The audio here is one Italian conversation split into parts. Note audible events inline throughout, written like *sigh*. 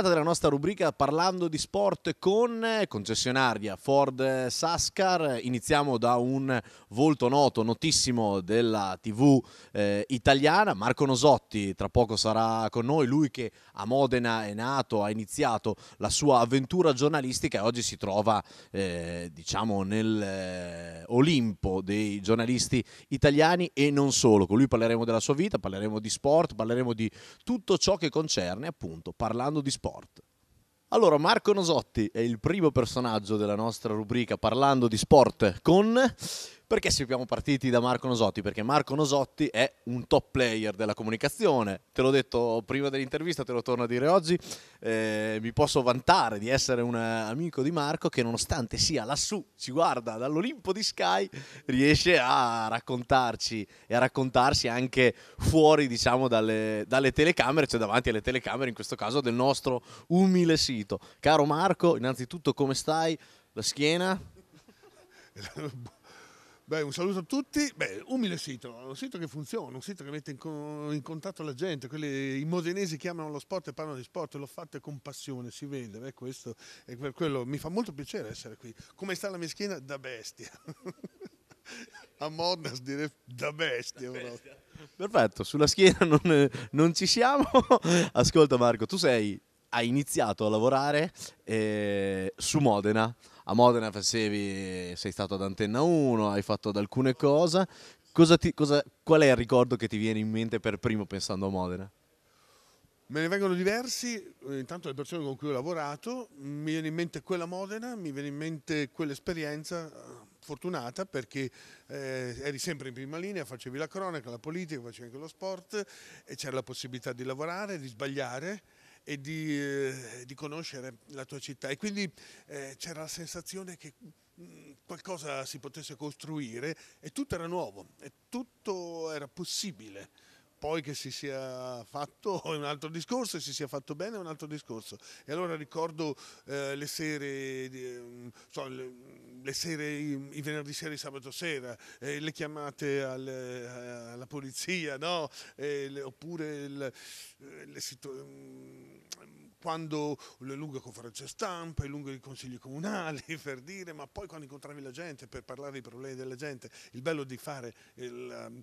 puntata della nostra rubrica parlando di sport con eh, concessionaria Ford eh, Sascar. Iniziamo da un volto noto, notissimo della TV eh, italiana, Marco Nosotti, tra poco sarà con noi, lui che a Modena è nato, ha iniziato la sua avventura giornalistica e oggi si trova eh, diciamo nell'Olimpo eh, dei giornalisti italiani e non solo. Con lui parleremo della sua vita, parleremo di sport, parleremo di tutto ciò che concerne appunto parlando di sport sport. Allora, Marco Nosotti è il primo personaggio della nostra rubrica parlando di sport con perché siamo partiti da Marco Nosotti? Perché Marco Nosotti è un top player della comunicazione. Te l'ho detto prima dell'intervista, te lo torno a dire oggi. Eh, mi posso vantare di essere un eh, amico di Marco che nonostante sia lassù, ci guarda dall'Olimpo di Sky, riesce a raccontarci e a raccontarsi anche fuori, diciamo, dalle, dalle telecamere, cioè davanti alle telecamere, in questo caso, del nostro umile sito. Caro Marco, innanzitutto come stai? La schiena? *laughs* Beh, un saluto a tutti. Beh, umile sito, un sito che funziona, un sito che mette in, co- in contatto la gente. Quelli, I modenesi chiamano lo sport e parlano di sport, l'ho fatto con passione, si vede. Beh, questo è per quello. Mi fa molto piacere essere qui. Come sta la mia schiena? Da bestia. *laughs* a Modena si dire da bestia. Da bestia. Perfetto, sulla schiena non, non ci siamo. *laughs* Ascolta Marco, tu sei, hai iniziato a lavorare eh, su Modena a Modena facevi, sei stato ad Antenna 1, hai fatto ad alcune cose. Cosa ti, cosa, qual è il ricordo che ti viene in mente per primo pensando a Modena? Me ne vengono diversi, eh, intanto le persone con cui ho lavorato, mi viene in mente quella Modena, mi viene in mente quell'esperienza eh, fortunata perché eh, eri sempre in prima linea, facevi la cronaca, la politica, facevi anche lo sport e c'era la possibilità di lavorare, di sbagliare e di, eh, di, conoscere la tua città e quindi eh, c'era la sensazione che mm, qualcosa si potesse costruire e tutto era nuovo e tutto era possibile poi che si sia fatto *laughs* un altro discorso e si sia fatto bene un altro discorso. E allora ricordo eh, le sere, di, mm, so, le, le sere, i venerdì sera e sabato sera, eh, le chiamate al, eh, alla polizia, no? eh, le, oppure il, eh, le mm, quando le lunghe conferenze stampa, i lunghi consigli comunali *laughs* per dire, ma poi quando incontravi la gente per parlare dei problemi della gente, il bello di fare il,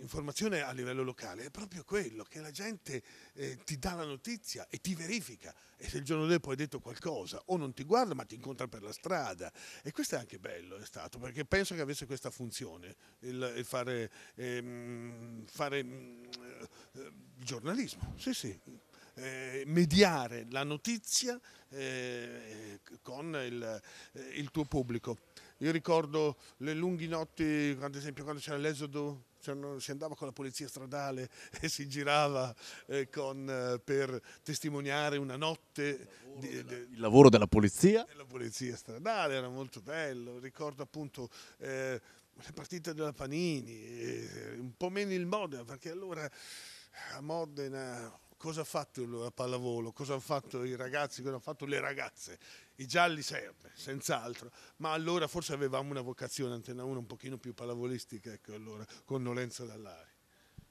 informazione a livello locale è proprio quello, che la gente eh, ti dà la notizia e ti verifica e se il giorno dopo hai detto qualcosa o non ti guarda ma ti incontra per la strada e questo è anche bello, è stato, perché penso che avesse questa funzione, il, il fare, ehm, fare mm, eh, giornalismo, sì sì. Eh, mediare la notizia eh, con eh, il, tuo pubblico. Io ricordo le lunghe notti, ad esempio quando c'era l'esodo cioè non, si andava con la polizia stradale e si girava eh, con, eh, per testimoniare una notte. Il lavoro, di, della, il lavoro della, polizia? La polizia stradale era molto bello, ricordo appunto eh, le partite della Panini, eh, un po' meno il Modena, perché allora a Modena cosa ha fatto la pallavolo, cosa hanno fatto i ragazzi, cosa hanno fatto le ragazze. I gialli serve, senz'altro, ma allora forse avevamo una vocazione, antenna 1, un pochino più pallavolistica, ecco, allora, con Lorenzo Dallari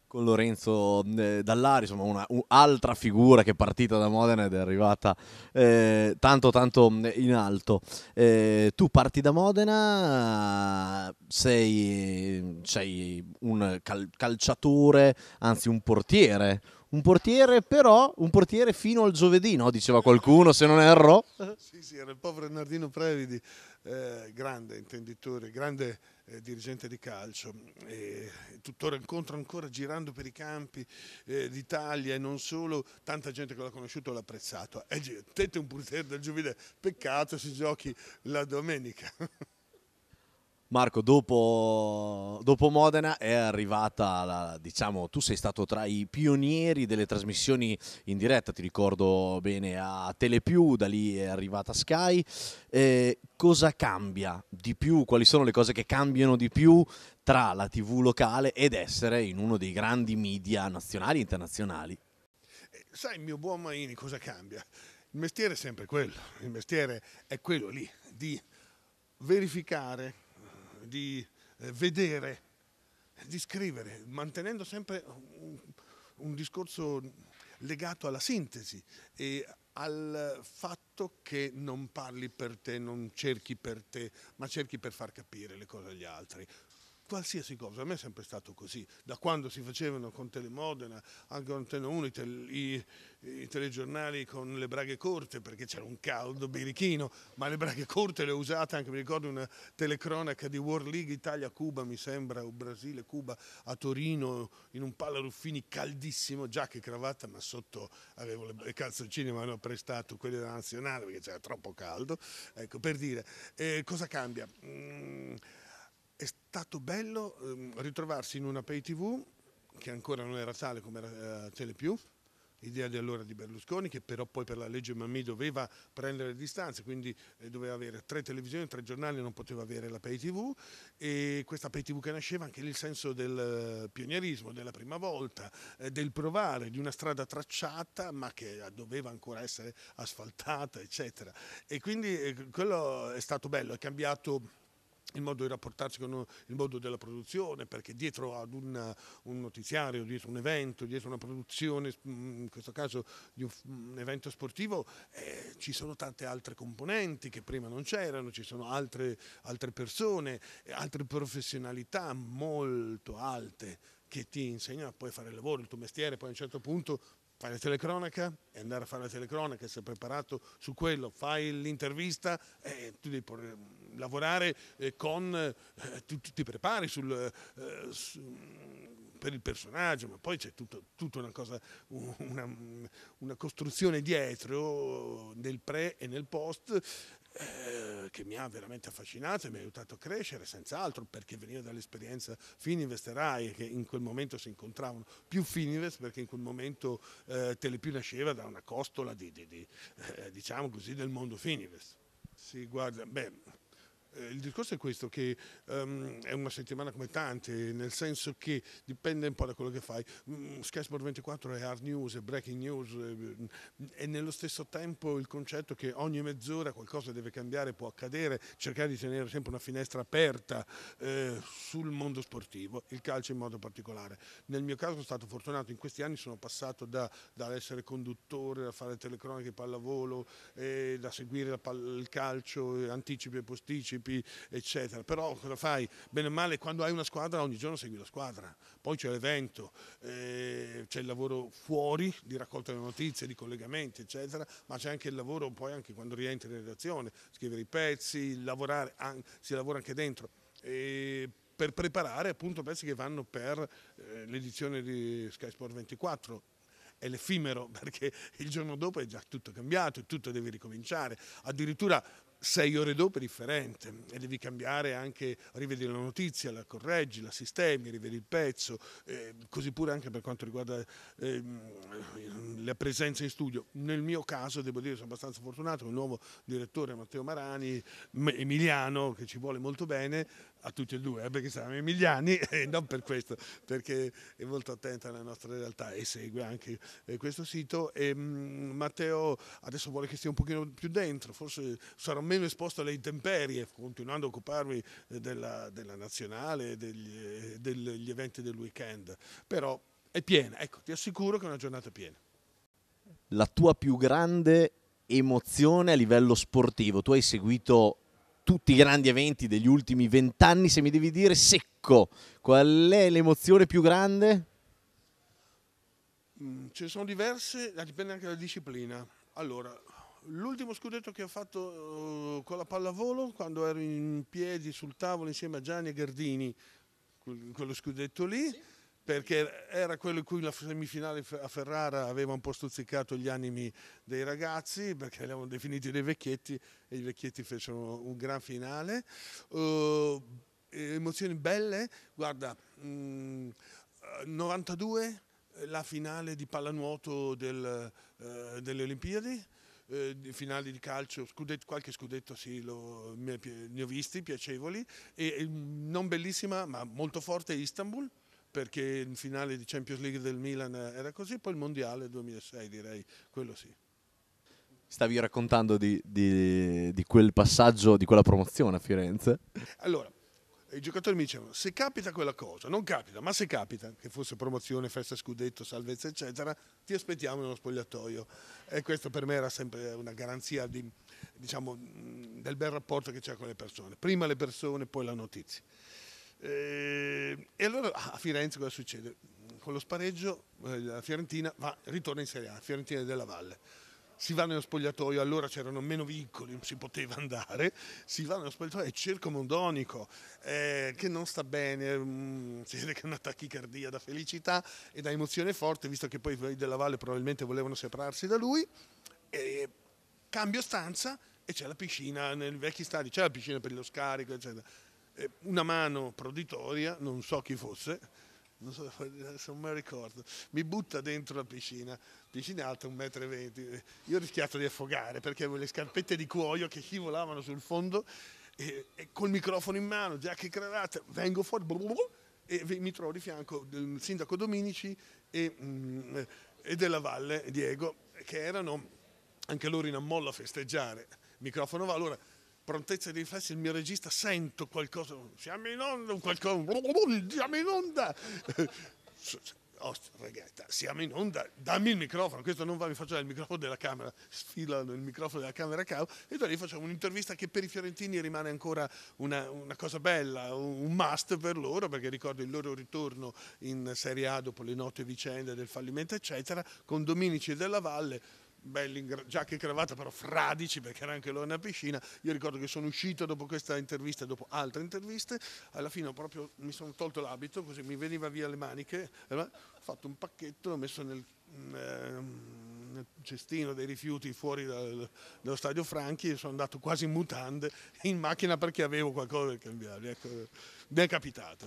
con Lorenzo eh, Dallari, insomma un'altra figura che è partita da Modena ed è arrivata eh, tanto tanto eh, in alto. Eh, tu parti da Modena, sei, sei un cal calciatore, anzi un portiere, un portiere però, un portiere fino al giovedì, no? diceva qualcuno, se non erro. Sì, sì, era il povero Nardino Previdi, eh, grande intenditore, grande eh, dirigente di calcio. E tuttora incontro ancora girando per i campi eh, d'Italia e non solo, tanta gente che l'ha conosciuto l'ha apprezzato. E eh, tente un portiere del giovedì, peccato si giochi la domenica. *laughs* Marco, dopo, dopo, Modena è arrivata, la, diciamo, tu sei stato tra i pionieri delle trasmissioni in diretta, ti ricordo bene, a Telepiù, da lì è arrivata Sky. Eh, cosa cambia di più? Quali sono le cose che cambiano di più tra la TV locale ed essere in uno dei grandi media nazionali e internazionali? sai, mio buon Maini, cosa cambia? Il mestiere è sempre quello, il mestiere è quello lì, di verificare di eh, vedere, di scrivere, mantenendo sempre un, un discorso legato alla sintesi e al fatto che non parli per te, non cerchi per te, ma cerchi per far capire le cose agli altri qualsiasi cosa, a me è sempre stato così, da quando si facevano con Telemodena, anche con Antena 1, i, tel i, i, telegiornali con le braghe corte, perché c'era un caldo birichino, ma le braghe corte le ho usate anche, mi ricordo una telecronaca di World League Italia-Cuba, mi sembra, o Brasile-Cuba, a Torino, in un palla Ruffini caldissimo, giacca e cravatta, ma sotto avevo le, le calzoncine, mi hanno prestato quelle della nazionale, perché c'era troppo caldo, ecco, per dire, eh, cosa cambia? Mm, è stato bello ehm, ritrovarsi in una pay tv che ancora non era tale come era eh, Telepiù, idea di allora di Berlusconi che però poi per la legge Mammì doveva prendere distanze, quindi eh, doveva avere tre televisioni, tre giornali, non poteva avere la pay tv e questa pay tv che nasceva anche lì il senso del eh, pionierismo, della prima volta, del provare, di una strada tracciata ma che doveva ancora essere asfaltata eccetera e quindi quello è stato bello, è cambiato il modo di rapportarsi con il mondo della produzione, perché dietro ad una, un notiziario, dietro un evento, dietro una produzione, mm, in questo caso di un, un evento sportivo, eh, ci sono tante altre componenti che prima non c'erano, ci sono altre, altre persone, eh, altre professionalità molto alte che ti insegnano a poi fare il lavoro, il tuo mestiere, poi a un certo punto fai la telecronaca e andare a fare la telecronaca, sei preparato su quello, fai l'intervista e tu devi lavorare eh, con, eh, tu, tu ti prepari sul, eh, su, per il personaggio, ma poi c'è tutta una cosa, una, una, costruzione dietro nel pre e nel post eh, che mi ha veramente affascinato e mi ha aiutato a crescere, senz'altro perché veniva dall'esperienza Fininvest e Rai che in quel momento si incontravano, più Fininvest perché in quel momento eh, Telepiù nasceva da una costola di, di, di, eh, diciamo così, del mondo Fininvest. Sì, guarda, beh, eh, il discorso è questo, che um, è una settimana come tante, nel senso che dipende un po' da quello che fai. Sky Sport 24 è hard news, è breaking news, eh, mm, e nello stesso tempo il concetto che ogni mezz'ora qualcosa deve cambiare, può accadere, cercare di tenere sempre una finestra aperta eh, sul mondo sportivo, il calcio in modo particolare. Nel mio caso sono stato fortunato, in questi anni sono passato da, dall'essere conduttore, a fare telecronache pallavolo, eh, da seguire la, il calcio, eh, anticipi e posticipi, principi, eccetera. Però cosa fai? Bene o male, quando hai una squadra, ogni giorno segui la squadra. Poi c'è l'evento, eh, c'è il lavoro fuori di raccolta delle notizie, di collegamenti, eccetera, ma c'è anche il lavoro poi anche quando rientri in redazione, scrivere i pezzi, lavorare, si lavora anche dentro. E per preparare appunto pezzi che vanno per eh, l'edizione di Sky Sport 24 è l'effimero *laughs* perché il giorno dopo è già tutto cambiato, tutto deve ricominciare. Addirittura sei ore dopo è differente e devi cambiare anche, rivedi la notizia, la correggi, la sistemi, rivedi il pezzo, eh, così pure anche per quanto riguarda eh, la presenza in studio. Nel mio caso devo dire sono abbastanza fortunato, il nuovo direttore Matteo Marani, Emiliano, che ci vuole molto bene, a tutti e due, eh, perché siamo emiliani *laughs* e non per questo, perché è molto attenta alla nostra realtà e segue anche eh, questo sito. E, ehm, Matteo adesso vuole che stia un pochino più dentro, forse sarà meno esposto alle intemperie, continuando a occuparmi eh, della, della nazionale, degli, eh, degli eventi del weekend, però è piena, ecco, ti assicuro che è una giornata piena. La tua più grande emozione a livello sportivo, tu hai seguito tutti i grandi eventi degli ultimi vent'anni, se mi devi dire secco, qual è l'emozione più grande? Mm, ce ne sono diverse, dipende anche dalla disciplina. Allora, L'ultimo scudetto che ho fatto eh, con la pallavolo, quando ero in piedi sul tavolo insieme a Gianni e Gardini, quello scudetto lì, sì. perché era quello in cui la semifinale a Ferrara aveva un po' stuzzicato gli animi dei ragazzi, perché li avevano definiti dei vecchietti e i vecchietti fecero un gran finale. Uh, emozioni belle, guarda, mh, mm, 92 la finale di pallanuoto del, uh, delle Olimpiadi eh, finali di calcio, scudetto, qualche scudetto sì, lo, mi, ne ho visti, piacevoli, e, e non bellissima ma molto forte Istanbul perché in finale di Champions League del Milan era così, poi il Mondiale 2006 direi, quello sì. Stavi raccontando di, di, di quel passaggio, di quella promozione a Firenze. Allora, i giocatori mi dicevano se capita quella cosa, non capita, ma se capita, che fosse promozione, festa scudetto, salvezza eccetera, ti aspettiamo nello spogliatoio e questo per me era sempre una garanzia di, diciamo, del bel rapporto che c'è con le persone, prima le persone poi la notizia. E allora a Firenze cosa succede? Con lo spareggio eh, la Fiorentina va, ritorna in Serie A, Fiorentina della Valle si va nello spogliatoio, allora c'erano meno vincoli, si poteva andare, si va nello spogliatoio, e Circo Mondonico eh, che non sta bene, mm, si vede che è una tachicardia da felicità e da emozione forte, visto che poi i della Valle probabilmente volevano separarsi da lui, e cambio stanza e c'è la piscina, nel vecchio stadio c'è la piscina per lo scarico, eccetera. Eh, una mano proditoria, non so chi fosse, non so, *laughs* non me lo ricordo, mi butta dentro la piscina, piscina alta un metro e venti, io ho rischiato di affogare perché avevo le scarpette di cuoio che scivolavano sul fondo e, e col microfono in mano, giacca e cravatta, vengo fuori blu, blu, e mi trovo di fianco del sindaco Dominici e, mm, e della Valle, Diego, che erano anche loro in ammolla a festeggiare. microfono va, allora prontezza di riflessi, il mio regista sento qualcosa, siamo in onda, qualcosa, siamo in onda. *laughs* Oh, ragazzi, siamo in onda, dammi il microfono, questo non va, mi faccio il microfono della camera, sfilano il microfono della camera cavo e da lì facciamo un'intervista che per i fiorentini rimane ancora una, una cosa bella, un must per loro, perché ricordo il loro ritorno in Serie A dopo le note vicende del fallimento, eccetera, con Dominici della Valle belli in giacca e cravatta, però fradici perché era anche loro nella piscina. Io ricordo che sono uscito dopo questa intervista e dopo altre interviste, alla fine proprio mi sono tolto l'abito, così mi veniva via le maniche, ho fatto un pacchetto, l'ho messo nel... Mm, ehm, cestino dei rifiuti fuori dal, dallo stadio Franchi e sono andato quasi in mutande in macchina perché avevo qualcosa da cambiare. Ecco, mi è capitato,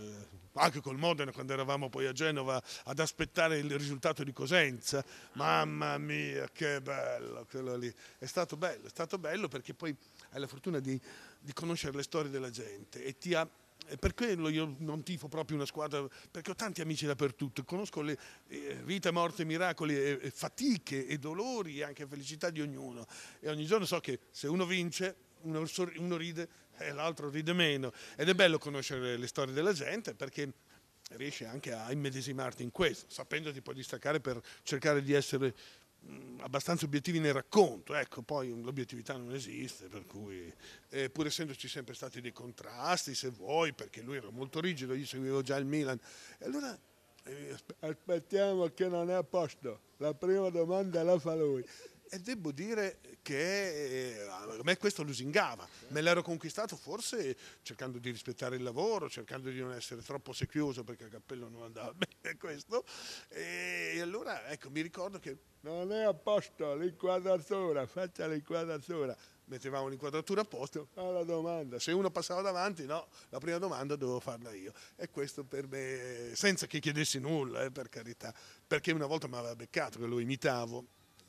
anche col Modena quando eravamo poi a Genova ad aspettare il risultato di Cosenza, mamma mia che bello quello lì, è stato bello, è stato bello perché poi hai la fortuna di, di conoscere le storie della gente e ti ha e per quello io non tifo proprio una squadra, perché ho tanti amici dappertutto, conosco le eh, vite, morte, miracoli, e, eh, fatiche e dolori e anche felicità di ognuno. E ogni giorno so che se uno vince, uno, uno ride e l'altro ride meno. Ed è bello conoscere le storie della gente perché riesce anche a immedesimarti in questo, sapendo ti puoi distaccare per cercare di essere Mm, abbastanza obiettivi nel racconto, ecco, poi l'obiettività non esiste, per cui, eh, pur essendoci sempre stati dei contrasti, se vuoi, perché lui era molto rigido, io seguivo già il Milan, e allora eh, aspettiamo che non è a posto, la prima domanda la fa lui, e devo dire che eh, a me questo lusingava, me l'ero conquistato forse cercando di rispettare il lavoro, cercando di non essere troppo secchioso perché il cappello non andava *laughs* bene questo. E allora ecco, mi ricordo che non è a posto l'inquadratura, faccia l'inquadratura. Mettevamo l'inquadratura a posto, alla ah, domanda, se uno passava davanti, no, la prima domanda dovevo farla io. E questo per me, senza che chiedessi nulla, eh, per carità, perché una volta mi aveva beccato che lo imitavo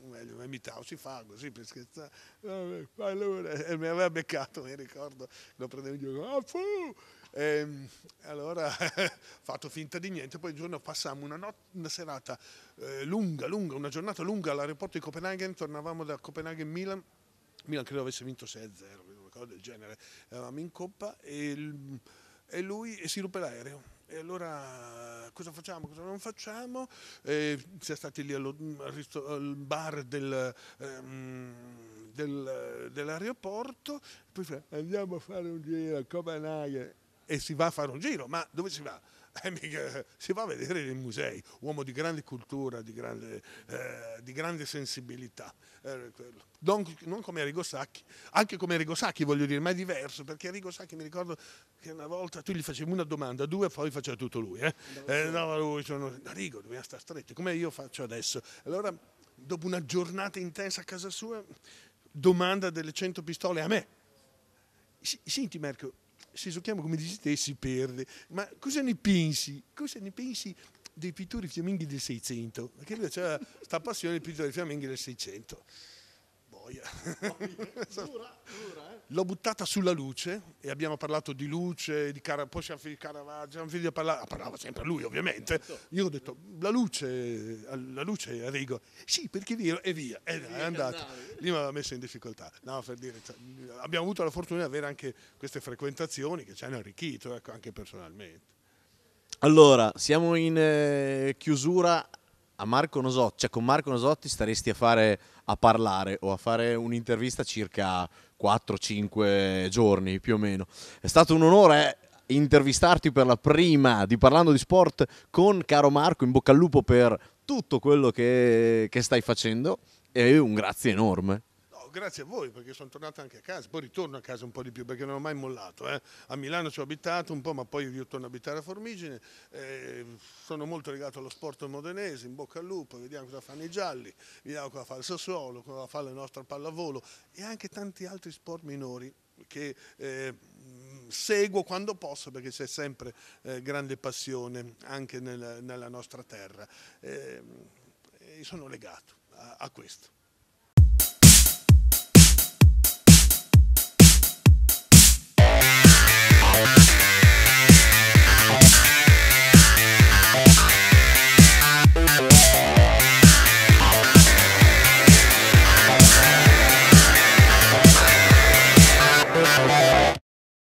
meglio, mi tavo, si fa così per scherzare. Allora, e eh, mi aveva beccato, mi ricordo, lo prendevo in giro, ah, fu! E, ehm, allora, *laughs* fatto finta di niente, poi il giorno passammo una, not- una serata eh, lunga, lunga, una giornata lunga all'aeroporto di Copenaghen, tornavamo da Copenaghen-Milan, Milan credo avesse vinto 6-0, una cosa del genere, eravamo in coppa e, e lui e si ruppe l'aereo e allora cosa facciamo, cosa non facciamo? Eh, siamo stati lì allo, al bar del, ehm, del, dell'aeroporto, poi andiamo a fare un giro a Copenaghen e si va a fare un giro, ma dove si va? Eh, si va a vedere nei musei, uomo di grande cultura, di grande, eh, di grande sensibilità. Eh, non, non, come Arrigo Sacchi, anche come Arrigo Sacchi voglio dire, ma è diverso, perché Arrigo Sacchi mi ricordo che una volta tu gli facevi una domanda, due, poi faceva tutto lui. Eh? eh no, lui sono, Arrigo, dobbiamo stare stretti, come io faccio adesso. Allora, dopo una giornata intensa a casa sua, domanda delle 100 pistole a me. Senti Merco, se giochiamo come dici te si perde. Ma cosa ne pensi? Cosa ne pensi dei pittori fiamminghi del 600? Perché lui aveva questa passione dei pittori fiamminghi del 600 noia. *laughs* Eh. L'ho buttata sulla luce e abbiamo parlato di luce, di cara, poi siamo finiti Caravaggio, siamo finiti a parlare, ah, parlava sempre lui ovviamente. Certo. Io ho detto la luce, la luce a Rigo, sì perché vero e eh, via, è andata. Lì mi aveva messo in difficoltà. No, per dire, cioè, abbiamo avuto la fortuna di avere anche queste frequentazioni che ci hanno arricchito, ecco, anche personalmente. Allora, siamo in eh, chiusura a Marco Nosotti, cioè con Marco Nosotti staresti a, fare, a parlare o a fare un'intervista circa 4-5 giorni più o meno. È stato un onore intervistarti per la prima di Parlando di Sport con caro Marco, in bocca al lupo per tutto quello che, che stai facendo e un grazie enorme grazie a voi perché sono tornato anche a casa, poi ritorno a casa un po' di più perché non ho mai mollato. Eh. A Milano ci ho abitato un po', ma poi io torno a abitare a Formigine. Eh, sono molto legato allo sport modenese, in bocca al lupo, vediamo cosa fanno i gialli, vediamo cosa fa il Sassuolo, cosa fa la nostra pallavolo e anche tanti altri sport minori che eh, seguo quando posso perché c'è sempre eh, grande passione anche nel, nella nostra terra. Eh, sono legato a, a questo. Bye.